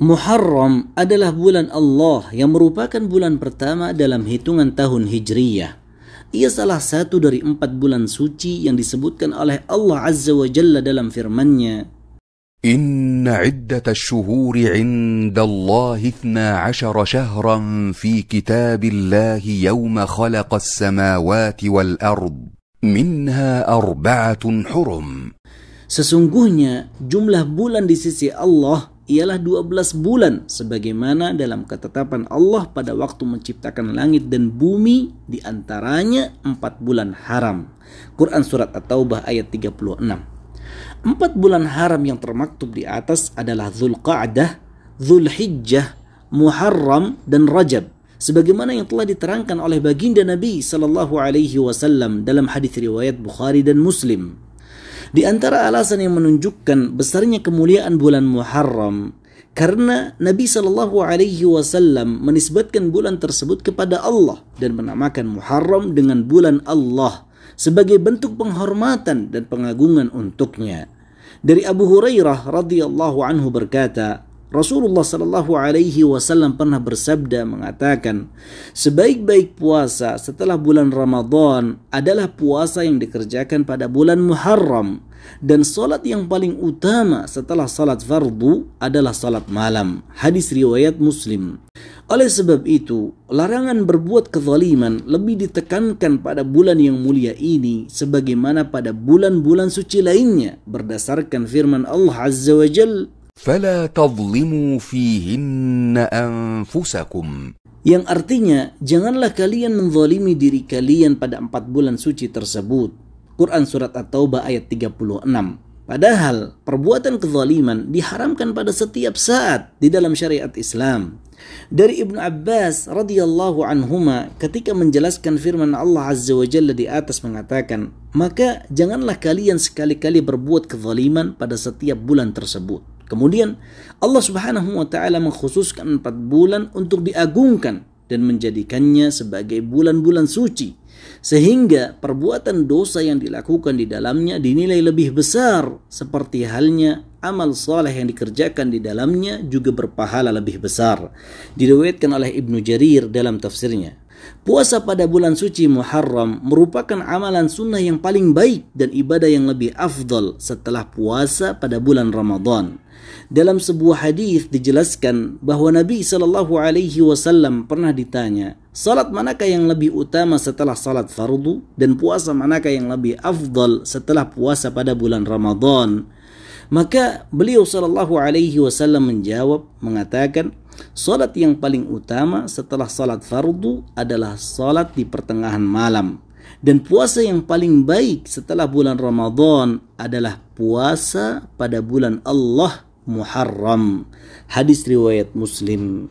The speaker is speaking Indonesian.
Muharram adalah bulan Allah yang merupakan bulan pertama dalam hitungan tahun Hijriyah. Ia salah satu dari empat bulan suci yang disebutkan oleh Allah Azza wa Jalla dalam firman-Nya. Inna iddat ash-shuhuri 'inda Allah 12 shahran fi kitabillahi yawma khalaqa as-samawati wal ard minha arba'atun hurum. Sesungguhnya jumlah bulan di sisi Allah ialah 12 bulan sebagaimana dalam ketetapan Allah pada waktu menciptakan langit dan bumi di antaranya 4 bulan haram. Quran surat At-Taubah ayat 36. Empat bulan haram yang termaktub di atas adalah Zulqa'dah, Zulhijjah, Muharram, dan Rajab. Sebagaimana yang telah diterangkan oleh baginda Nabi Sallallahu Alaihi Wasallam dalam hadis riwayat Bukhari dan Muslim. Di antara alasan yang menunjukkan besarnya kemuliaan bulan Muharram karena Nabi Shallallahu Alaihi Wasallam menisbatkan bulan tersebut kepada Allah dan menamakan Muharram dengan bulan Allah sebagai bentuk penghormatan dan pengagungan untuknya. Dari Abu Hurairah radhiyallahu anhu berkata, Rasulullah Shallallahu Alaihi Wasallam pernah bersabda mengatakan, sebaik-baik puasa setelah bulan Ramadan adalah puasa yang dikerjakan pada bulan Muharram dan salat yang paling utama setelah salat fardu adalah salat malam. Hadis riwayat Muslim. Oleh sebab itu, larangan berbuat kezaliman lebih ditekankan pada bulan yang mulia ini sebagaimana pada bulan-bulan suci lainnya berdasarkan firman Allah Azza wa Jalla فلا تظلموا فيهن أنفسكم yang artinya janganlah kalian menzalimi diri kalian pada empat bulan suci tersebut. Quran Surat At-Taubah ayat 36. Padahal perbuatan kezaliman diharamkan pada setiap saat di dalam syariat Islam. Dari Ibnu Abbas radhiyallahu anhuma ketika menjelaskan firman Allah Azza wa Jalla di atas mengatakan, "Maka janganlah kalian sekali-kali berbuat kezaliman pada setiap bulan tersebut." Kemudian Allah Subhanahu wa taala mengkhususkan empat bulan untuk diagungkan dan menjadikannya sebagai bulan-bulan suci sehingga perbuatan dosa yang dilakukan di dalamnya dinilai lebih besar seperti halnya amal soleh yang dikerjakan di dalamnya juga berpahala lebih besar diriwayatkan oleh Ibnu Jarir dalam tafsirnya Puasa pada bulan suci Muharram merupakan amalan sunnah yang paling baik dan ibadah yang lebih afdol setelah puasa pada bulan Ramadan. Dalam sebuah hadis dijelaskan bahwa Nabi Shallallahu Alaihi Wasallam pernah ditanya, salat manakah yang lebih utama setelah salat fardu dan puasa manakah yang lebih afdal setelah puasa pada bulan Ramadan? Maka beliau Shallallahu Alaihi Wasallam menjawab mengatakan, salat yang paling utama setelah salat fardu adalah salat di pertengahan malam dan puasa yang paling baik setelah bulan Ramadan adalah puasa pada bulan Allah Muharram. Hadis riwayat Muslim.